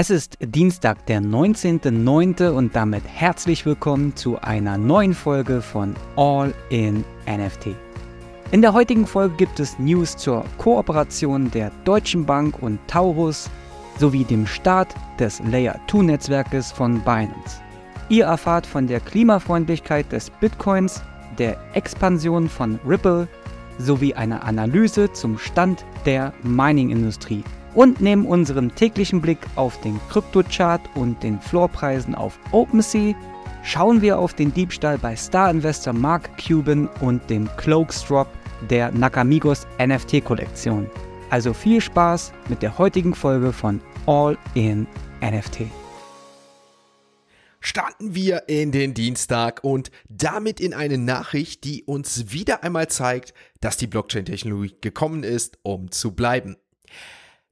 Es ist Dienstag, der 19.09. und damit herzlich willkommen zu einer neuen Folge von All in NFT. In der heutigen Folge gibt es News zur Kooperation der Deutschen Bank und Taurus sowie dem Start des Layer 2 Netzwerkes von Binance. Ihr erfahrt von der Klimafreundlichkeit des Bitcoins, der Expansion von Ripple sowie einer Analyse zum Stand der Mining-Industrie und neben unserem täglichen Blick auf den Kryptochart und den Floorpreisen auf OpenSea schauen wir auf den Diebstahl bei Star-Investor Mark Cuban und dem Cloaks Drop der Nakamigos NFT-Kollektion. Also viel Spaß mit der heutigen Folge von All in NFT. Starten wir in den Dienstag und damit in eine Nachricht, die uns wieder einmal zeigt, dass die Blockchain-Technologie gekommen ist, um zu bleiben.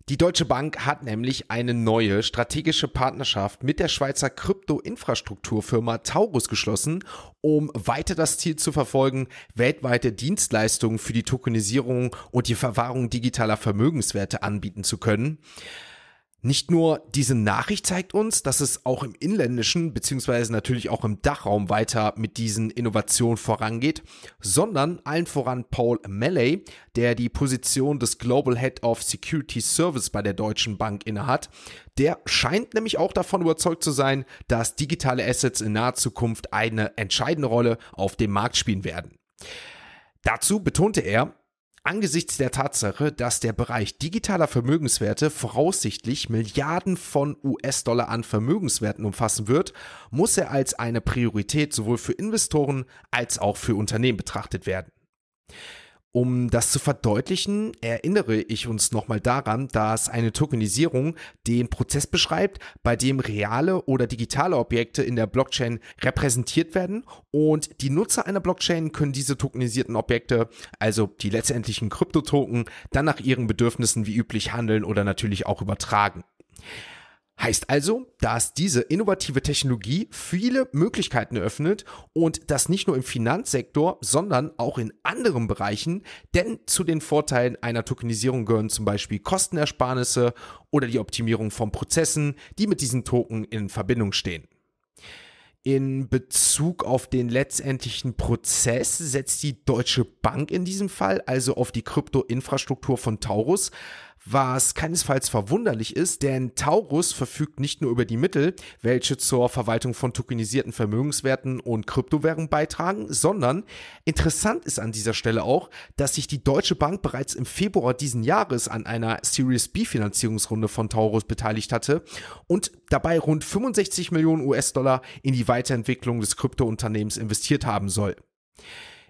Die Deutsche Bank hat nämlich eine neue strategische Partnerschaft mit der Schweizer Krypto-Infrastrukturfirma Taurus geschlossen, um weiter das Ziel zu verfolgen, weltweite Dienstleistungen für die Tokenisierung und die Verwahrung digitaler Vermögenswerte anbieten zu können. Nicht nur diese Nachricht zeigt uns, dass es auch im inländischen beziehungsweise natürlich auch im Dachraum weiter mit diesen Innovationen vorangeht, sondern allen voran Paul Melley, der die Position des Global Head of Security Service bei der Deutschen Bank innehat, der scheint nämlich auch davon überzeugt zu sein, dass digitale Assets in naher Zukunft eine entscheidende Rolle auf dem Markt spielen werden. Dazu betonte er, Angesichts der Tatsache, dass der Bereich digitaler Vermögenswerte voraussichtlich Milliarden von US-Dollar an Vermögenswerten umfassen wird, muss er als eine Priorität sowohl für Investoren als auch für Unternehmen betrachtet werden. Um das zu verdeutlichen, erinnere ich uns nochmal daran, dass eine Tokenisierung den Prozess beschreibt, bei dem reale oder digitale Objekte in der Blockchain repräsentiert werden und die Nutzer einer Blockchain können diese tokenisierten Objekte, also die letztendlichen Kryptotoken, dann nach ihren Bedürfnissen wie üblich handeln oder natürlich auch übertragen. Heißt also, dass diese innovative Technologie viele Möglichkeiten eröffnet und das nicht nur im Finanzsektor, sondern auch in anderen Bereichen, denn zu den Vorteilen einer Tokenisierung gehören zum Beispiel Kostenersparnisse oder die Optimierung von Prozessen, die mit diesen Token in Verbindung stehen. In Bezug auf den letztendlichen Prozess setzt die Deutsche Bank in diesem Fall also auf die Kryptoinfrastruktur von Taurus, was keinesfalls verwunderlich ist, denn Taurus verfügt nicht nur über die Mittel, welche zur Verwaltung von tokenisierten Vermögenswerten und Kryptowährungen beitragen, sondern interessant ist an dieser Stelle auch, dass sich die Deutsche Bank bereits im Februar diesen Jahres an einer Series B Finanzierungsrunde von Taurus beteiligt hatte und dabei rund 65 Millionen US-Dollar in die Weiterentwicklung des Kryptounternehmens investiert haben soll.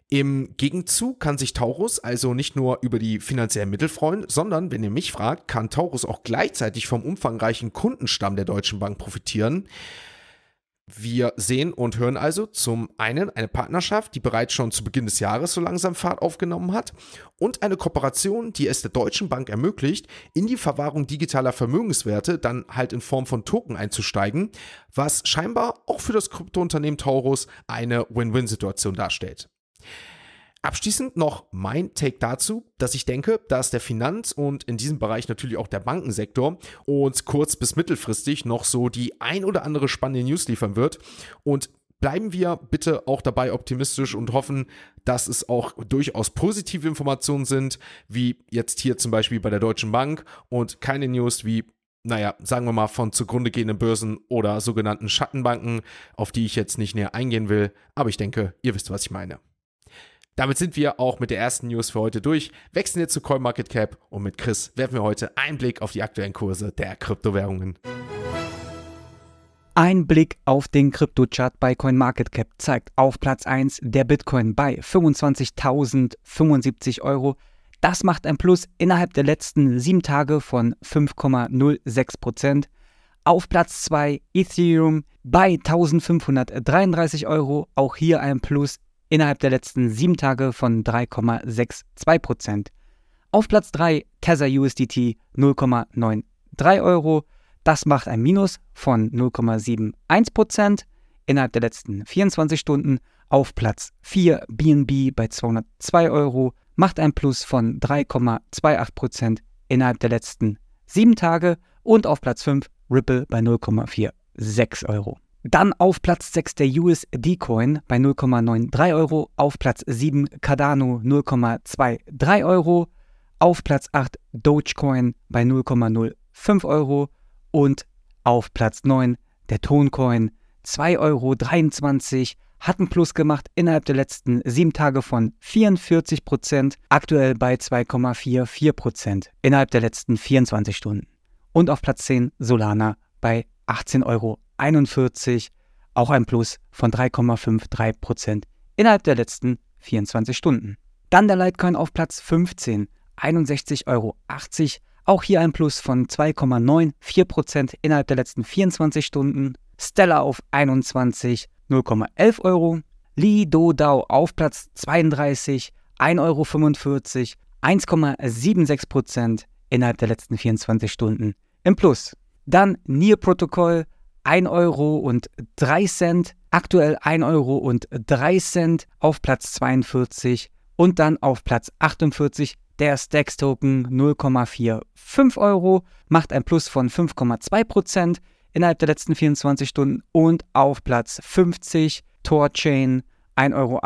Im Gegenzug kann sich Taurus also nicht nur über die finanziellen Mittel freuen, sondern, wenn ihr mich fragt, kann Taurus auch gleichzeitig vom umfangreichen Kundenstamm der Deutschen Bank profitieren. Wir sehen und hören also zum einen eine Partnerschaft, die bereits schon zu Beginn des Jahres so langsam Fahrt aufgenommen hat, und eine Kooperation, die es der Deutschen Bank ermöglicht, in die Verwahrung digitaler Vermögenswerte dann halt in Form von Token einzusteigen, was scheinbar auch für das Kryptounternehmen Taurus eine Win-Win-Situation darstellt. Abschließend noch mein Take dazu, dass ich denke, dass der Finanz- und in diesem Bereich natürlich auch der Bankensektor uns kurz- bis mittelfristig noch so die ein oder andere spannende News liefern wird und Bleiben wir bitte auch dabei optimistisch und hoffen, dass es auch durchaus positive Informationen sind, wie jetzt hier zum Beispiel bei der Deutschen Bank und keine News wie naja, sagen wir mal, von zugrunde gehenden Börsen oder sogenannten Schattenbanken, auf die ich jetzt nicht näher eingehen will, aber ich denke, ihr wisst, was ich meine. Damit sind wir auch mit der ersten News für heute durch, wechseln jetzt zu CoinMarketCap und mit Chris werfen wir heute einen Blick auf die aktuellen Kurse der Kryptowährungen. Ein Blick auf den Kryptochart bei CoinMarketCap zeigt auf Platz 1 der Bitcoin bei 25.075 Euro. Das macht ein Plus innerhalb der letzten sieben Tage von 5,06 Auf Platz 2 Ethereum bei 1533 Euro, auch hier ein Plus innerhalb der letzten sieben Tage von 3,62 Auf Platz 3 Tether USDT 0,93 Euro. Das macht ein Minus von 0,71 innerhalb der letzten 24 Stunden. Auf Platz 4 BNB bei 202 Euro macht ein Plus von 3,28 innerhalb der letzten sieben Tage und auf Platz 5 Ripple bei 0,46 Euro. Dann auf Platz 6 der USD-Coin bei 0,93 Euro. Auf Platz 7 Cardano 0,23 Euro. Auf Platz 8 Dogecoin bei 0,05 Euro. Und auf Platz 9 der Toncoin 2,23 Euro. Hat einen Plus gemacht innerhalb der letzten 7 Tage von 44 Prozent, aktuell bei 2,44 Prozent innerhalb der letzten 24 Stunden. Und auf Platz 10 Solana bei 18,80 Euro. 41 auch ein Plus von 3,53 Prozent innerhalb der letzten 24 Stunden. Dann der Litecoin auf Platz 15, 61,80 Euro. Auch hier ein Plus von 2,94 Prozent innerhalb der letzten 24 Stunden. Stella auf 21, 0,11 Euro. Li Do Dao auf Platz 32, 1,45 Euro. 1,76 Prozent innerhalb der letzten 24 Stunden im Plus. Dann Nier Protokoll 1 Euro und 3 Cent, aktuell 1 Euro und 3 Cent auf Platz 42 und dann auf Platz 48 der Stacks Token 0,45 Euro, macht ein Plus von 5,2 Prozent innerhalb der letzten 24 Stunden und auf Platz 50 Torchain 1,80 Euro.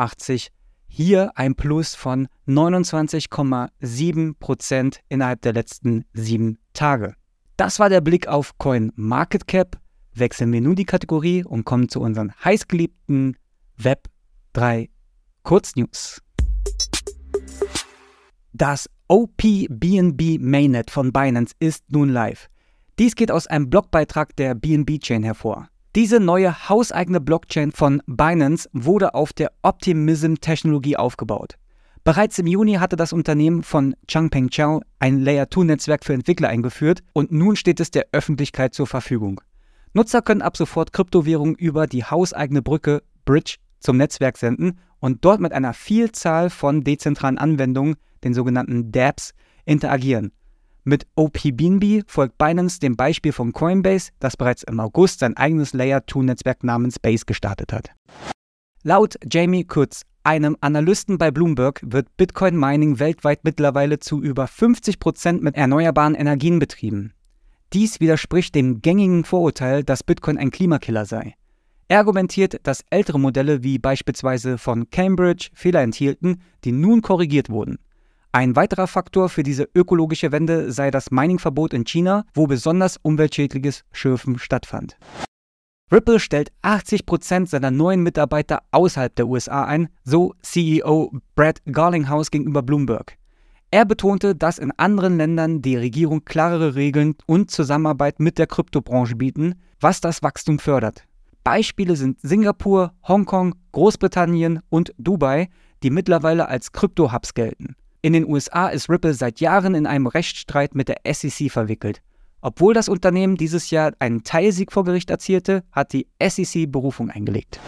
Hier ein Plus von 29,7 innerhalb der letzten sieben Tage. Das war der Blick auf CoinMarketCap wechseln wir nun die Kategorie und kommen zu unseren heißgeliebten Web 3 Kurznews. Das OPBNB Mainnet von Binance ist nun live. Dies geht aus einem Blogbeitrag der BNB Chain hervor. Diese neue hauseigene Blockchain von Binance wurde auf der Optimism-Technologie aufgebaut. Bereits im Juni hatte das Unternehmen von Changpeng Chao ein Layer 2-Netzwerk für Entwickler eingeführt und nun steht es der Öffentlichkeit zur Verfügung. Nutzer können ab sofort Kryptowährungen über die hauseigene Brücke Bridge zum Netzwerk senden und dort mit einer Vielzahl von dezentralen Anwendungen, den sogenannten dApps, interagieren. Mit OPBNB folgt Binance dem Beispiel von Coinbase, das bereits im August sein eigenes Layer 2 Netzwerk namens Base gestartet hat. Laut Jamie Kutz, einem Analysten bei Bloomberg, wird Bitcoin Mining weltweit mittlerweile zu über 50% Prozent mit erneuerbaren Energien betrieben. Dies widerspricht dem gängigen Vorurteil, dass Bitcoin ein Klimakiller sei. Er argumentiert, dass ältere Modelle wie beispielsweise von Cambridge Fehler enthielten, die nun korrigiert wurden. Ein weiterer Faktor für diese ökologische Wende sei das Miningverbot in China, wo besonders umweltschädliches Schürfen stattfand. Ripple stellt 80% seiner neuen Mitarbeiter außerhalb der USA ein, so CEO Brad Garlinghouse gegenüber Bloomberg. Er betonte, dass in anderen Ländern die Regierung klarere Regeln und Zusammenarbeit mit der Kryptobranche bieten, was das Wachstum fördert. Beispiele sind Singapur, Hongkong, Großbritannien und Dubai, die mittlerweile als Krypto-Hubs gelten. In den USA ist Ripple seit Jahren in einem Rechtsstreit mit der SEC verwickelt. Obwohl das Unternehmen dieses Jahr einen Teilsieg vor Gericht erzielte, hat die SEC Berufung eingelegt.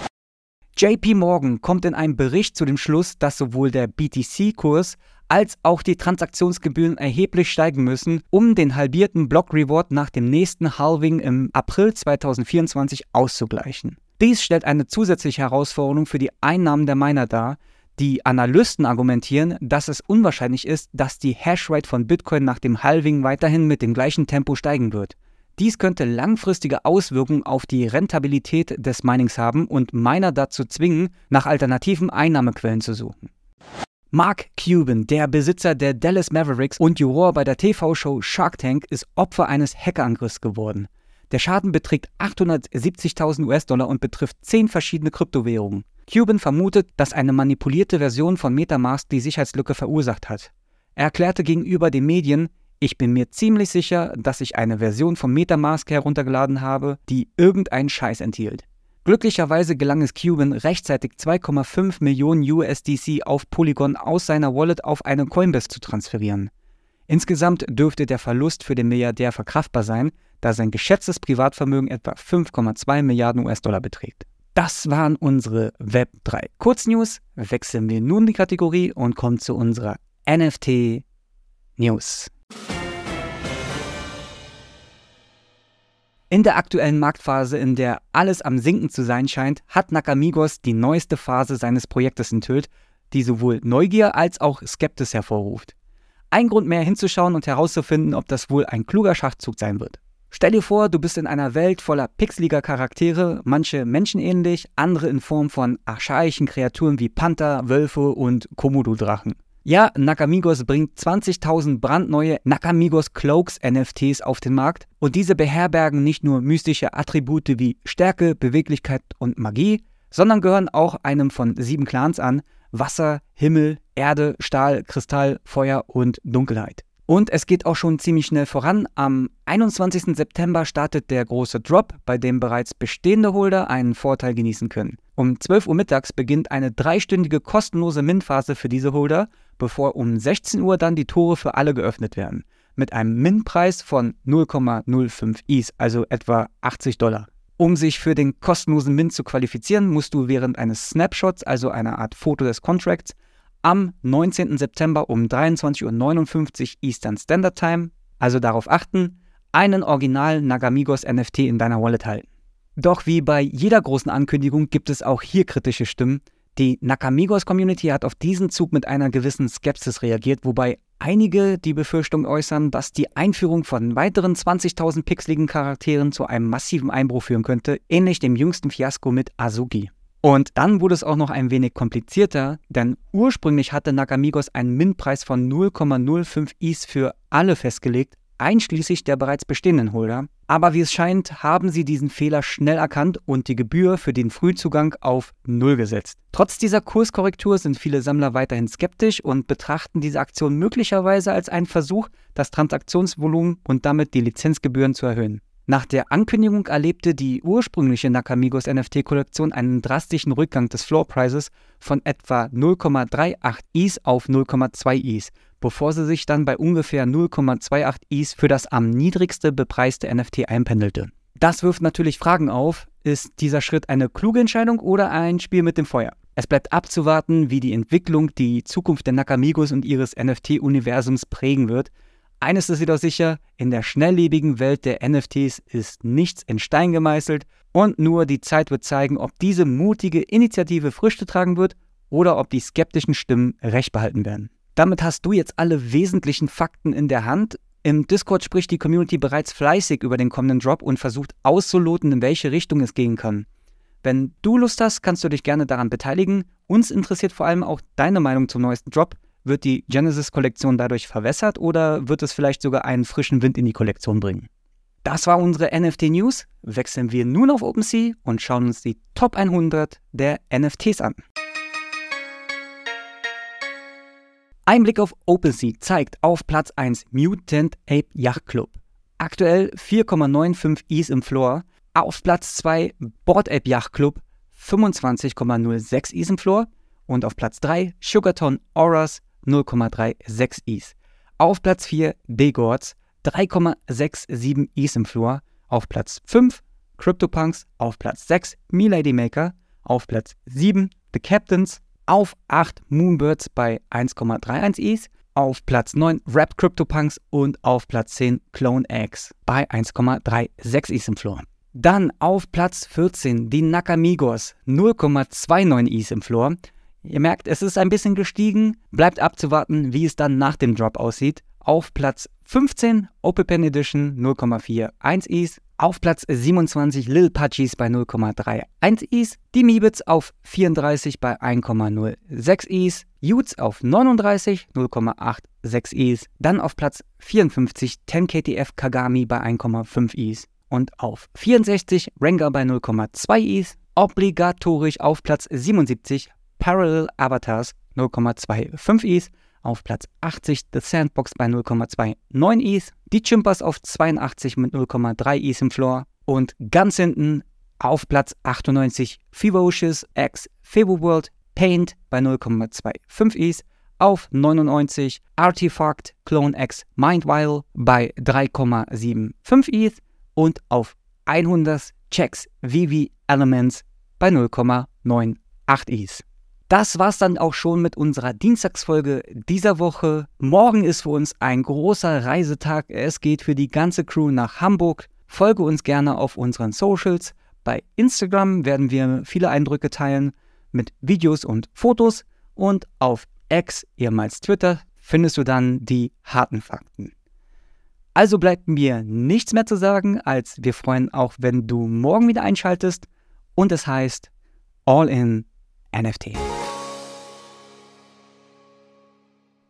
JP Morgan kommt in einem Bericht zu dem Schluss, dass sowohl der BTC-Kurs als auch die Transaktionsgebühren erheblich steigen müssen, um den halbierten Block Reward nach dem nächsten Halving im April 2024 auszugleichen. Dies stellt eine zusätzliche Herausforderung für die Einnahmen der Miner dar, die Analysten argumentieren, dass es unwahrscheinlich ist, dass die Hashrate von Bitcoin nach dem Halving weiterhin mit dem gleichen Tempo steigen wird. Dies könnte langfristige Auswirkungen auf die Rentabilität des Minings haben und Miner dazu zwingen, nach alternativen Einnahmequellen zu suchen. Mark Cuban, der Besitzer der Dallas Mavericks und Juror bei der TV-Show Shark Tank, ist Opfer eines Hackerangriffs geworden. Der Schaden beträgt 870.000 US-Dollar und betrifft 10 verschiedene Kryptowährungen. Cuban vermutet, dass eine manipulierte Version von Metamask die Sicherheitslücke verursacht hat. Er erklärte gegenüber den Medien, ich bin mir ziemlich sicher, dass ich eine Version von Metamask heruntergeladen habe, die irgendeinen Scheiß enthielt. Glücklicherweise gelang es Cuban rechtzeitig 2,5 Millionen USDC auf Polygon aus seiner Wallet auf eine Coinbase zu transferieren. Insgesamt dürfte der Verlust für den Milliardär verkraftbar sein, da sein geschätztes Privatvermögen etwa 5,2 Milliarden US-Dollar beträgt. Das waren unsere Web 3 Kurznews. Wechseln wir nun die Kategorie und kommen zu unserer NFT News. In der aktuellen Marktphase, in der alles am Sinken zu sein scheint, hat Nakamigos die neueste Phase seines Projektes enthüllt, die sowohl Neugier als auch Skeptis hervorruft. Ein Grund mehr hinzuschauen und herauszufinden, ob das wohl ein kluger Schachzug sein wird. Stell dir vor, du bist in einer Welt voller pixeliger Charaktere, manche menschenähnlich, andere in Form von archaischen Kreaturen wie Panther, Wölfe und Komodo-Drachen. Ja, Nakamigos bringt 20.000 brandneue Nakamigos Cloaks NFTs auf den Markt und diese beherbergen nicht nur mystische Attribute wie Stärke, Beweglichkeit und Magie, sondern gehören auch einem von sieben Clans an: Wasser, Himmel, Erde, Stahl, Kristall, Feuer und Dunkelheit. Und es geht auch schon ziemlich schnell voran. Am 21. September startet der große Drop, bei dem bereits bestehende Holder einen Vorteil genießen können. Um 12 Uhr mittags beginnt eine dreistündige kostenlose Mint-Phase für diese Holder bevor um 16 Uhr dann die Tore für alle geöffnet werden. Mit einem Min-Preis von 0,05 Is, also etwa 80 Dollar. Um sich für den kostenlosen Min zu qualifizieren, musst du während eines Snapshots, also einer Art Foto des Contracts, am 19. September um 23.59 Uhr Eastern Standard Time, also darauf achten, einen Original Nagamigos NFT in deiner Wallet halten. Doch wie bei jeder großen Ankündigung gibt es auch hier kritische Stimmen, die Nakamigos Community hat auf diesen Zug mit einer gewissen Skepsis reagiert, wobei einige die Befürchtung äußern, dass die Einführung von weiteren 20.000 pixeligen Charakteren zu einem massiven Einbruch führen könnte, ähnlich dem jüngsten Fiasko mit Azuki. Und dann wurde es auch noch ein wenig komplizierter, denn ursprünglich hatte Nakamigos einen Mindpreis von 0,05 Is für alle festgelegt, einschließlich der bereits bestehenden Holder. Aber wie es scheint, haben sie diesen Fehler schnell erkannt und die Gebühr für den Frühzugang auf Null gesetzt. Trotz dieser Kurskorrektur sind viele Sammler weiterhin skeptisch und betrachten diese Aktion möglicherweise als einen Versuch, das Transaktionsvolumen und damit die Lizenzgebühren zu erhöhen. Nach der Ankündigung erlebte die ursprüngliche Nakamigos NFT-Kollektion einen drastischen Rückgang des Floor Prices von etwa 0,38 Is auf 0,2 Is, bevor sie sich dann bei ungefähr 0,28 Is für das am niedrigste bepreiste NFT einpendelte. Das wirft natürlich Fragen auf. Ist dieser Schritt eine kluge Entscheidung oder ein Spiel mit dem Feuer? Es bleibt abzuwarten, wie die Entwicklung die Zukunft der Nakamigos und ihres NFT-Universums prägen wird. Eines ist jedoch sicher, in der schnelllebigen Welt der NFTs ist nichts in Stein gemeißelt und nur die Zeit wird zeigen, ob diese mutige Initiative Früchte tragen wird oder ob die skeptischen Stimmen recht behalten werden. Damit hast du jetzt alle wesentlichen Fakten in der Hand. Im Discord spricht die Community bereits fleißig über den kommenden Drop und versucht auszuloten, in welche Richtung es gehen kann. Wenn du Lust hast, kannst du dich gerne daran beteiligen. Uns interessiert vor allem auch deine Meinung zum neuesten Drop. Wird die Genesis-Kollektion dadurch verwässert oder wird es vielleicht sogar einen frischen Wind in die Kollektion bringen? Das war unsere NFT-News. Wechseln wir nun auf OpenSea und schauen uns die Top 100 der NFTs an. Ein Blick auf OpenSea zeigt auf Platz 1 Mutant Ape Yacht Club. Aktuell 4,95 Is im Floor. Auf Platz 2 Board Ape Yacht Club 25,06 Is im Floor. Und auf Platz 3 Sugarton Auras 0,36 Is. Auf Platz 4 Degords 3,67 Is im Floor. Auf Platz 5 CryptoPunks. Auf Platz 6 Milady Maker. Auf Platz 7 The Captains auf 8 Moonbirds bei 1,31 Is, auf Platz 9 Rap CryptoPunks und auf Platz 10 Clone Eggs bei 1,36 Is im Floor. Dann auf Platz 14 die Nakamigos 0,29 Is im Floor. Ihr merkt, es ist ein bisschen gestiegen. Bleibt abzuwarten, wie es dann nach dem Drop aussieht. Auf Platz 15 Open Edition 0,41 Is. Auf Platz 27 Lil Pachis bei 0,31 Is, die Mibits auf 34 bei 1,06 Is, Utes auf 39 0,86 Is, dann auf Platz 54 10KTF Kagami bei 1,5 Is und auf 64 Rengar bei 0,2 Is, obligatorisch auf Platz 77 Parallel Avatars 0,25 Is auf Platz 80 The Sandbox bei 0,29 ETH, die Chimpers auf 82 mit 0,3 ETH im Floor und ganz hinten auf Platz 98 Ferocious X Febo World Paint bei 0,25 ETH, auf 99 Artifact Clone X Mindwile bei 3,75 ETH und auf 100 Checks VV Elements bei 0,98 ETH. Das war's dann auch schon mit unserer Dienstagsfolge dieser Woche. Morgen ist für uns ein großer Reisetag. Es geht für die ganze Crew nach Hamburg. Folge uns gerne auf unseren Socials. Bei Instagram werden wir viele Eindrücke teilen mit Videos und Fotos. Und auf X, ehemals Twitter, findest du dann die harten Fakten. Also bleibt mir nichts mehr zu sagen, als wir freuen auch, wenn du morgen wieder einschaltest und es heißt All in NFT.